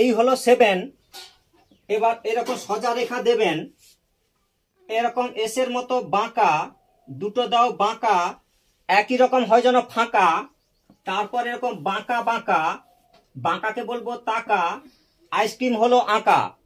এই হলো সেভেন এবার এরকম সজা রেখা দেবেন এরকম এসের মতো বাঁকা দুটো দাও বাঁকা একই রকম হয় যেন ফাঁকা তারপর এরকম বাঁকা বাঁকা বাঁকাকে বলবো তাকা আইসক্রিম হলো আঁকা